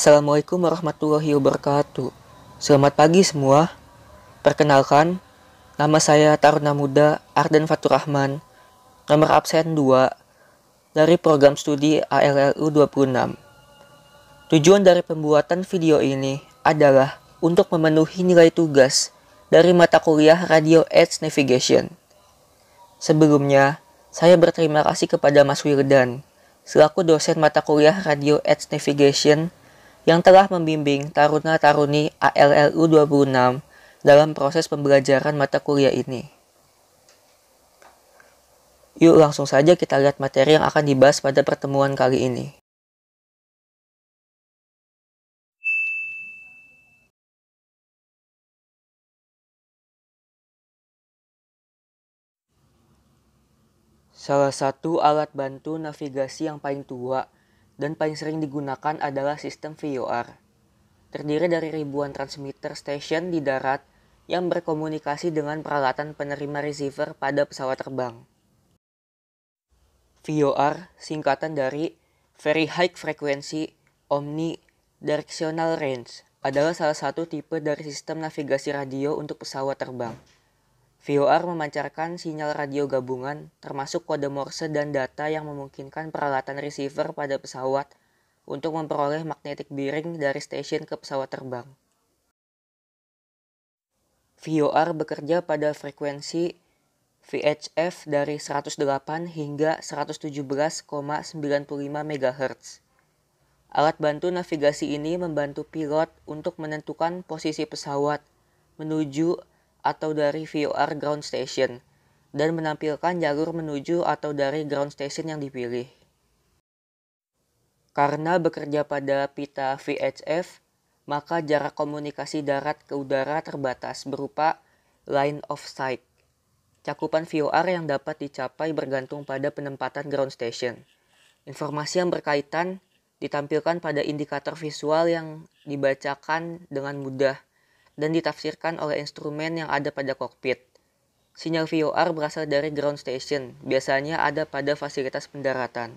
Assalamualaikum warahmatullahi wabarakatuh. Selamat pagi semua. Perkenalkan, nama saya Taruna Muda Arden Fatur nomor absen 2 dari program studi ALLU 26. Tujuan dari pembuatan video ini adalah untuk memenuhi nilai tugas dari mata kuliah Radio Edge Navigation. Sebelumnya, saya berterima kasih kepada Mas Wildan, selaku dosen mata kuliah Radio Edge Navigation yang telah membimbing taruna-taruni ALLU 26 dalam proses pembelajaran mata kuliah ini. Yuk langsung saja kita lihat materi yang akan dibahas pada pertemuan kali ini. Salah satu alat bantu navigasi yang paling tua dan paling sering digunakan adalah sistem VOR. Terdiri dari ribuan transmitter station di darat yang berkomunikasi dengan peralatan penerima receiver pada pesawat terbang. VOR singkatan dari Very High Frequency Omni Directional Range adalah salah satu tipe dari sistem navigasi radio untuk pesawat terbang. VOR memancarkan sinyal radio gabungan termasuk kode Morse dan data yang memungkinkan peralatan receiver pada pesawat untuk memperoleh magnetic bearing dari stasiun ke pesawat terbang. VOR bekerja pada frekuensi VHF dari 108 hingga 117,95 MHz. Alat bantu navigasi ini membantu pilot untuk menentukan posisi pesawat menuju atau dari VOR ground station dan menampilkan jalur menuju atau dari ground station yang dipilih. Karena bekerja pada pita VHF, maka jarak komunikasi darat ke udara terbatas berupa line of sight. Cakupan VOR yang dapat dicapai bergantung pada penempatan ground station. Informasi yang berkaitan ditampilkan pada indikator visual yang dibacakan dengan mudah dan ditafsirkan oleh instrumen yang ada pada kokpit. Sinyal VOR berasal dari ground station, biasanya ada pada fasilitas pendaratan.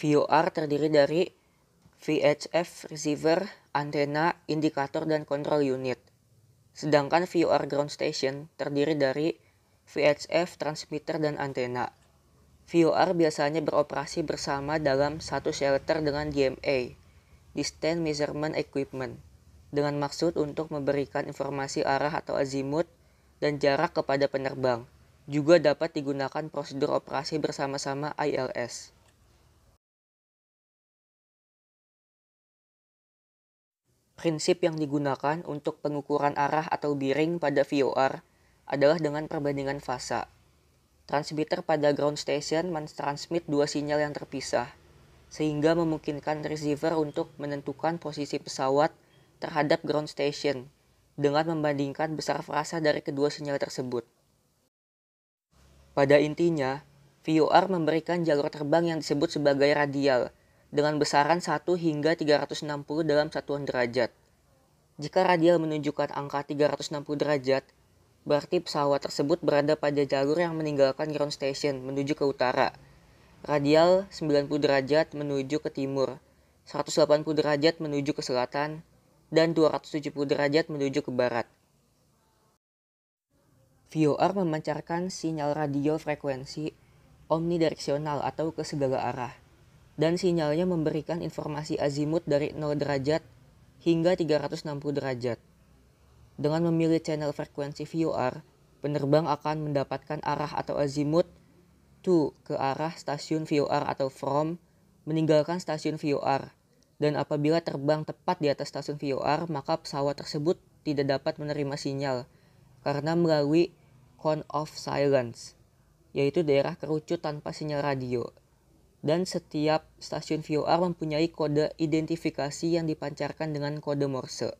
VOR terdiri dari VHF receiver, antena, indikator, dan control unit. Sedangkan VOR ground station terdiri dari VHF transmitter dan antena. VOR biasanya beroperasi bersama dalam satu shelter dengan DMA, Distance Measurement Equipment dengan maksud untuk memberikan informasi arah atau azimut dan jarak kepada penerbang. Juga dapat digunakan prosedur operasi bersama-sama ILS. Prinsip yang digunakan untuk pengukuran arah atau bearing pada VOR adalah dengan perbandingan fasa. Transmitter pada ground station mentransmit dua sinyal yang terpisah sehingga memungkinkan receiver untuk menentukan posisi pesawat terhadap ground station dengan membandingkan besar frasa dari kedua sinyal tersebut. Pada intinya, VOR memberikan jalur terbang yang disebut sebagai radial dengan besaran 1 hingga 360 dalam satuan derajat. Jika radial menunjukkan angka 360 derajat, berarti pesawat tersebut berada pada jalur yang meninggalkan ground station menuju ke utara – radial 90 derajat menuju ke timur, 180 derajat menuju ke selatan, dan 270 derajat menuju ke barat. VOR memancarkan sinyal radio frekuensi omnidireksional atau ke segala arah, dan sinyalnya memberikan informasi azimut dari 0 derajat hingga 360 derajat. Dengan memilih channel frekuensi VOR, penerbang akan mendapatkan arah atau azimut to ke arah stasiun VOR atau from meninggalkan stasiun VOR dan apabila terbang tepat di atas stasiun VOR maka pesawat tersebut tidak dapat menerima sinyal karena melalui cone of silence yaitu daerah kerucut tanpa sinyal radio dan setiap stasiun VOR mempunyai kode identifikasi yang dipancarkan dengan kode Morse.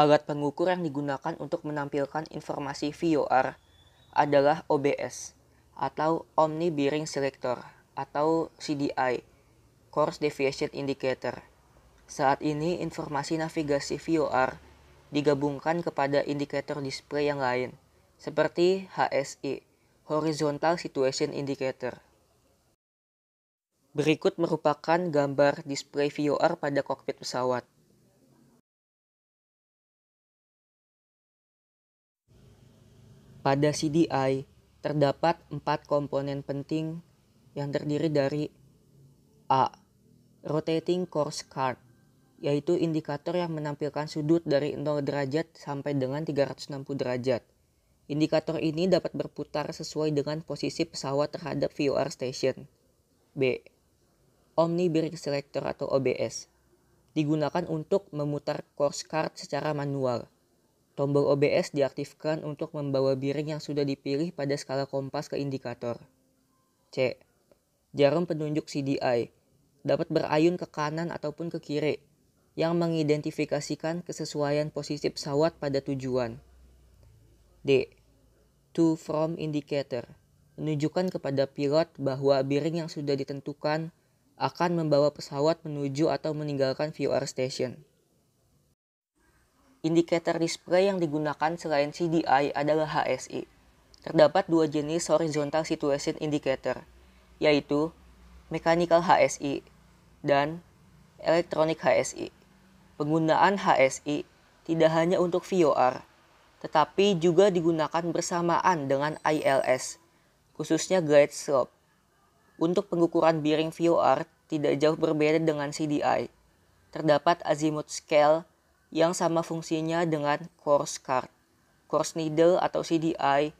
Alat pengukur yang digunakan untuk menampilkan informasi VOR adalah OBS atau Omni Bearing Selector atau CDI, Course Deviation Indicator. Saat ini informasi navigasi VOR digabungkan kepada indikator display yang lain seperti HSI, Horizontal Situation Indicator. Berikut merupakan gambar display VOR pada kokpit pesawat. Pada CDI, terdapat empat komponen penting yang terdiri dari A. Rotating Course Card, yaitu indikator yang menampilkan sudut dari 0 derajat sampai dengan 360 derajat. Indikator ini dapat berputar sesuai dengan posisi pesawat terhadap VOR station. B. Omni Bearing Selector atau OBS digunakan untuk memutar course card secara manual Tombol OBS diaktifkan untuk membawa biring yang sudah dipilih pada skala kompas ke indikator. C. Jarum penunjuk CDI dapat berayun ke kanan ataupun ke kiri yang mengidentifikasikan kesesuaian posisi pesawat pada tujuan. D. To from indicator menunjukkan kepada pilot bahwa biring yang sudah ditentukan akan membawa pesawat menuju atau meninggalkan VR station. Indikator display yang digunakan selain CDI adalah HSI. Terdapat dua jenis horizontal situation indicator, yaitu mechanical HSI dan electronic HSI. Penggunaan HSI tidak hanya untuk VOR, tetapi juga digunakan bersamaan dengan ILS, khususnya guide slope. Untuk pengukuran bearing VOR tidak jauh berbeda dengan CDI. Terdapat azimuth scale yang sama fungsinya dengan course card, course needle atau CDI,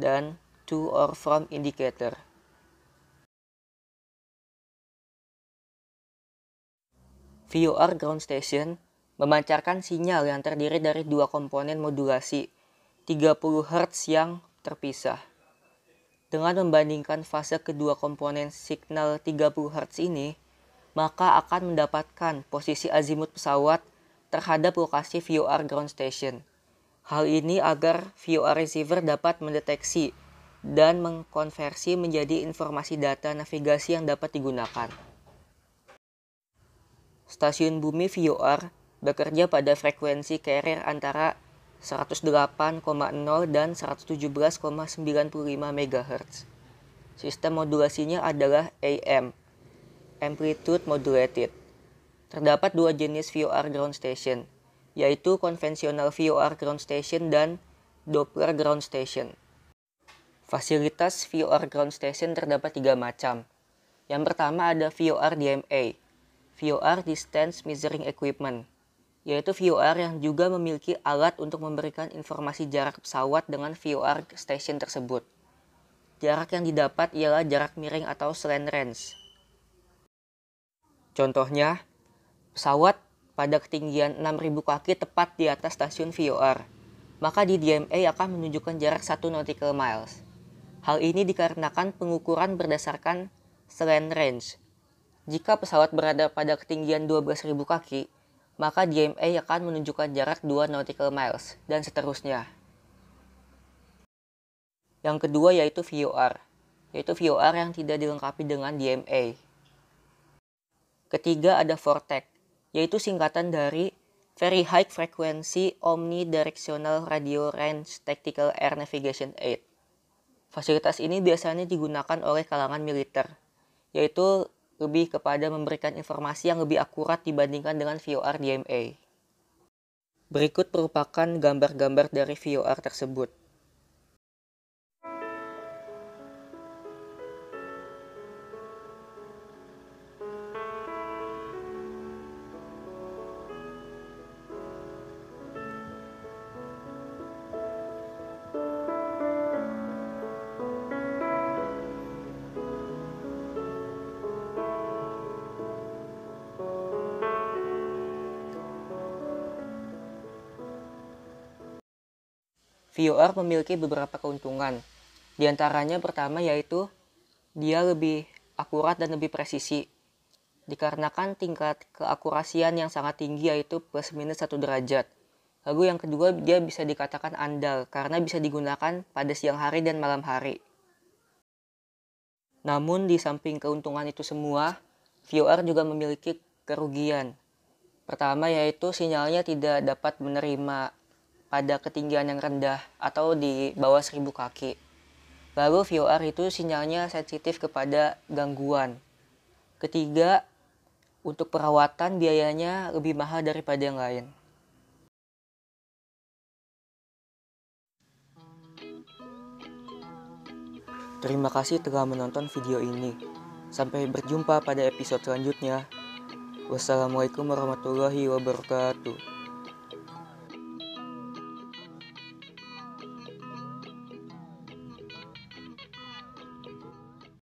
dan to or from indicator. VOR ground station memancarkan sinyal yang terdiri dari dua komponen modulasi 30 Hz yang terpisah. Dengan membandingkan fase kedua komponen signal 30 Hz ini, maka akan mendapatkan posisi azimut pesawat terhadap lokasi VOR ground station. Hal ini agar VOR receiver dapat mendeteksi dan mengkonversi menjadi informasi data navigasi yang dapat digunakan. Stasiun bumi VOR bekerja pada frekuensi carrier antara 108,0 dan 117,95 MHz. Sistem modulasinya adalah AM, Amplitude Modulated. Terdapat dua jenis VOR ground station, yaitu konvensional VOR ground station dan Doppler ground station. Fasilitas VOR ground station terdapat tiga macam. Yang pertama ada VOR DMA, VOR Distance Measuring Equipment, yaitu VOR yang juga memiliki alat untuk memberikan informasi jarak pesawat dengan VOR station tersebut. Jarak yang didapat ialah jarak miring atau slant range. Contohnya, pesawat pada ketinggian 6.000 kaki tepat di atas stasiun VOR, maka di DMA akan menunjukkan jarak 1 nautical miles. Hal ini dikarenakan pengukuran berdasarkan selain range. Jika pesawat berada pada ketinggian 12.000 kaki, maka DMA akan menunjukkan jarak 2 nautical miles, dan seterusnya. Yang kedua yaitu VOR, yaitu VOR yang tidak dilengkapi dengan DMA. Ketiga ada vortex yaitu singkatan dari Very High Frequency Omnidirectional Radio Range Tactical Air Navigation Aid. Fasilitas ini biasanya digunakan oleh kalangan militer, yaitu lebih kepada memberikan informasi yang lebih akurat dibandingkan dengan VOR DMA. Berikut merupakan gambar-gambar dari VOR tersebut. VOR memiliki beberapa keuntungan. Di antaranya pertama yaitu dia lebih akurat dan lebih presisi. Dikarenakan tingkat keakurasian yang sangat tinggi yaitu plus minus 1 derajat. Lalu yang kedua dia bisa dikatakan andal karena bisa digunakan pada siang hari dan malam hari. Namun di samping keuntungan itu semua, VOR juga memiliki kerugian. Pertama yaitu sinyalnya tidak dapat menerima pada ketinggian yang rendah atau di bawah 1000 kaki. lalu VOR itu sinyalnya sensitif kepada gangguan. Ketiga, untuk perawatan biayanya lebih mahal daripada yang lain. Terima kasih telah menonton video ini. Sampai berjumpa pada episode selanjutnya. Wassalamualaikum warahmatullahi wabarakatuh.